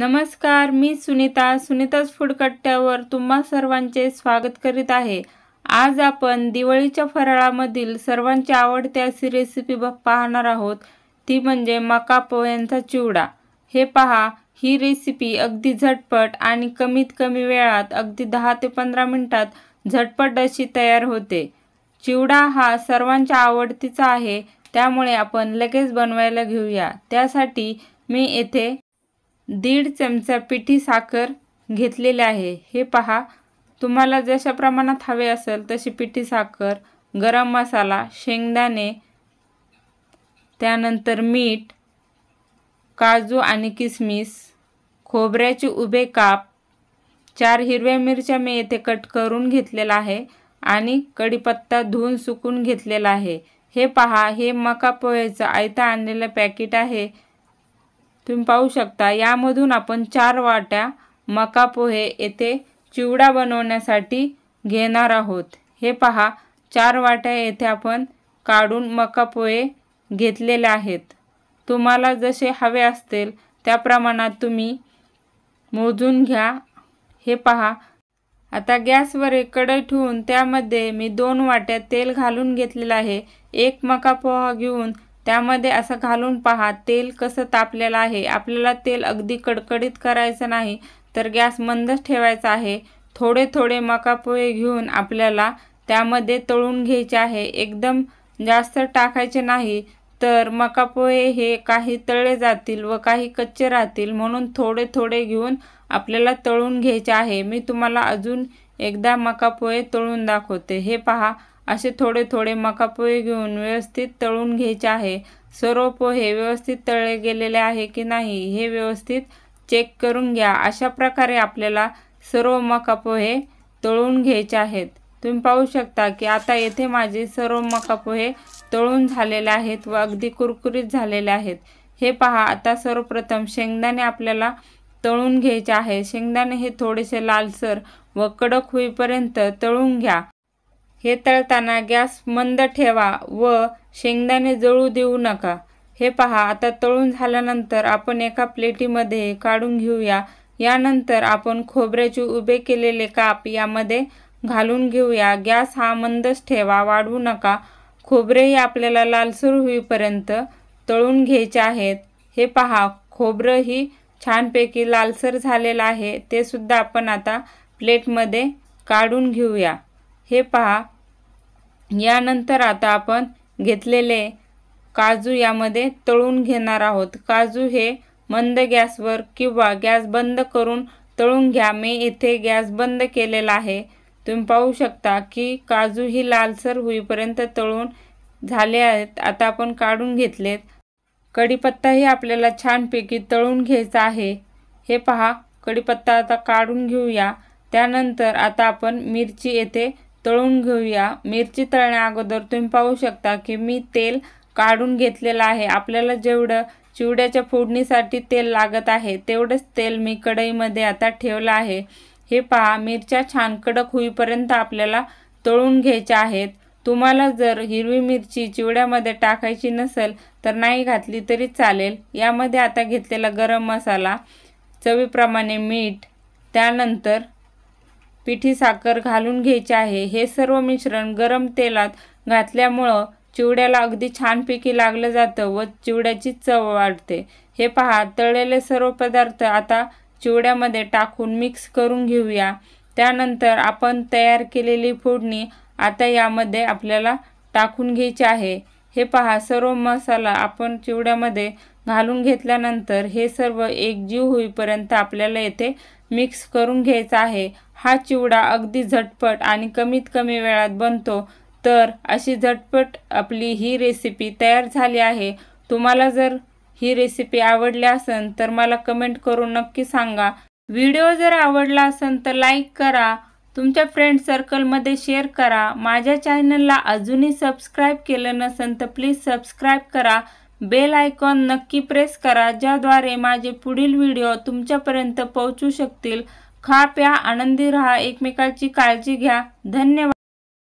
नमस्कार मी सुनीता सुनीताच फुडकट्ट्यावर तुम्हा सर्वांचे स्वागत करीत आहे आज आपण दिवाळीच्या फराळामधील सर्वांची आवडती अशी रेसिपी पाहणार आहोत ती म्हणजे मका पोह्यांचा चिवडा हे पहा ही रेसिपी अगदी झटपट आणि कमीत कमी वेळात अगदी दहा ते पंधरा मिनटात झटपट अशी तयार होते चिवडा हा सर्वांच्या आवडतीचा आहे त्यामुळे आपण लगेच बनवायला घेऊया त्यासाठी मी येथे दीड चमचा पिठी साखर घेतलेले आहे हे पहा तुम्हाला जशा प्रमाणात हवे असेल तशी पिठी साखर गरम मसाला शेंगदाणे त्यानंतर मीठ काजू आणि किसमिस खोबऱ्याचे उभे काप चार हिरव्या मिरच्या मी येथे कट करून घेतलेला आहे आणि कढीपत्ता धुवून सुकून घेतलेला आहे हे पहा हे मका पोह्याचं आयता आणलेलं पॅकेट आहे तुम्ही पाहू शकता यामधून आपण चार वाट्या मका पोहे येथे चिवडा बनवण्यासाठी घेणार आहोत हे पहा चार वाट्या येथे आपण काढून मका पोहे घेतलेले आहेत तुम्हाला जसे हवे असतील त्या प्रमाणात तुम्ही मोजून घ्या हे पहा आता गॅसवर एक कढई ठेवून त्यामध्ये मी दोन वाट्या तेल घालून घेतलेलं आहे एक मका पोहा घेऊन त्यामध्ये असं घालून पहा तेल कसं तापलेलं आहे आपल्याला तेल अगदी कडकडीत करायचं नाही तर गॅस मंदच ठेवायचा आहे थोडे थोडे मकापोहे घेऊन आपल्याला त्यामध्ये तळून घ्यायचे आहे एकदम जास्त टाकायचे नाही तर मकापोहे हे काही तळले जातील व काही कच्चे राहतील म्हणून थोडे थोडे घेऊन आपल्याला तळून घ्यायचे आहे मी तुम्हाला अजून एकदा मकापोहे तळून दाखवते हे पहा असे थोडे थोडे मकापोहे घेऊन व्यवस्थित तळून घ्यायचे आहे सर्व पोहे व्यवस्थित तळले गेलेले आहे की नाही हे व्यवस्थित चेक करून घ्या अशा प्रकारे आपल्याला सर्व मका पोहे तळून घ्यायचे आहेत तुम्ही पाहू शकता की आता येथे माझे सर्व मका पोहे तळून झालेले आहेत व अगदी कुरकुरीत झालेले आहेत हे पहा आता सर्वप्रथम शेंगदाणे आपल्याला तळून घ्यायचे आहे शेंगदाणे हे थोडेसे लालसर व कडक होईपर्यंत तळून घ्या हे तळताना गॅस मंद ठेवा व शेंगदाणे जळू देऊ नका हे पहा आता तळून झाल्यानंतर आपण एका प्लेटीमध्ये काढून घेऊया यानंतर आपण खोबऱ्याचे उभे केलेले काप यामध्ये घालून घेऊया गॅस हा मंदच ठेवा वाढवू नका खोबरेही आपल्याला लालसर होईपर्यंत तळून घ्यायचे आहेत हे पहा खोबरंही छानपैकी लालसर झालेलं आहे ते सुद्धा आपण आता प्लेटमध्ये काढून घेऊया हे पहा यानंतर आता आपण घेतलेले काजू यामध्ये तळून घेणार आहोत काजू हे मंद गॅसवर किंवा गॅस बंद करून तळून घ्या मी इथे गॅस बंद केलेला आहे तुम्ही पाहू शकता की काजू ही लालसर होईपर्यंत तळून झाले आहेत आता आपण काढून घेतलेत कढीपत्ताही आपल्याला छानपैकी तळून घ्यायचा आहे हे पहा कढीपत्ता आता काढून घेऊया त्यानंतर आता आपण मिरची येथे तळून घेऊया मिरची तळण्या अगोदर तुम्ही पाहू शकता की मी तेल काढून घेतलेलं आहे आपल्याला जेवढं चिवड्याच्या फोडणीसाठी तेल लागत आहे तेवढंच तेल मी कढईमध्ये आता ठेवलं आहे हे पहा मिरच्या छान कडक होईपर्यंत आपल्याला तळून घ्यायच्या आहेत तुम्हाला जर हिरवी मिरची चिवड्यामध्ये टाकायची नसेल तर नाही घातली तरी चालेल यामध्ये आता घेतलेला गरम मसाला चवीप्रमाणे मीठ त्यानंतर पिठी साखर घालून घ्यायची आहे हे सर्व मिश्रण गरम तेलात घातल्यामुळं चिवड्याला अगदी छानपैकी लागलं जातं व चिवड्याची चव वाढते हे पहा तळलेले सर्व पदार्थ आता चिवड्यामध्ये टाकून मिक्स करून घेऊया त्यानंतर आपण तयार केलेली फोडणी आता यामध्ये आपल्याला टाकून घ्यायची आहे हे पहा सर्व मसाला आपण चिवड्यामध्ये घालून घेतल्यानंतर हे सर्व एकजीव होईपर्यंत आपल्याला येथे मिक्स करून घ्यायचा आहे हा चिवडा अगदी झटपट आणि कमीत कमी वेळात बनतो तर अशी झटपट आपली ही रेसिपी तयार झाली आहे तुम्हाला जर ही रेसिपी आवडली असेल तर मला कमेंट करून नक्की सांगा व्हिडिओ जर आवडला असेल तर लाईक करा तुमच्या फ्रेंड सर्कलमध्ये शेअर करा माझ्या चॅनलला अजूनही सबस्क्राईब केलं नसेल तर प्लीज सबस्क्राईब करा बेल आयकॉन नक्की प्रेस करा ज्याद्वारे माझे पुढील व्हिडिओ तुमच्यापर्यंत पोहोचू शकतील खा प्या आनंदी रहा, एकमेकाची काळजी घ्या धन्यवाद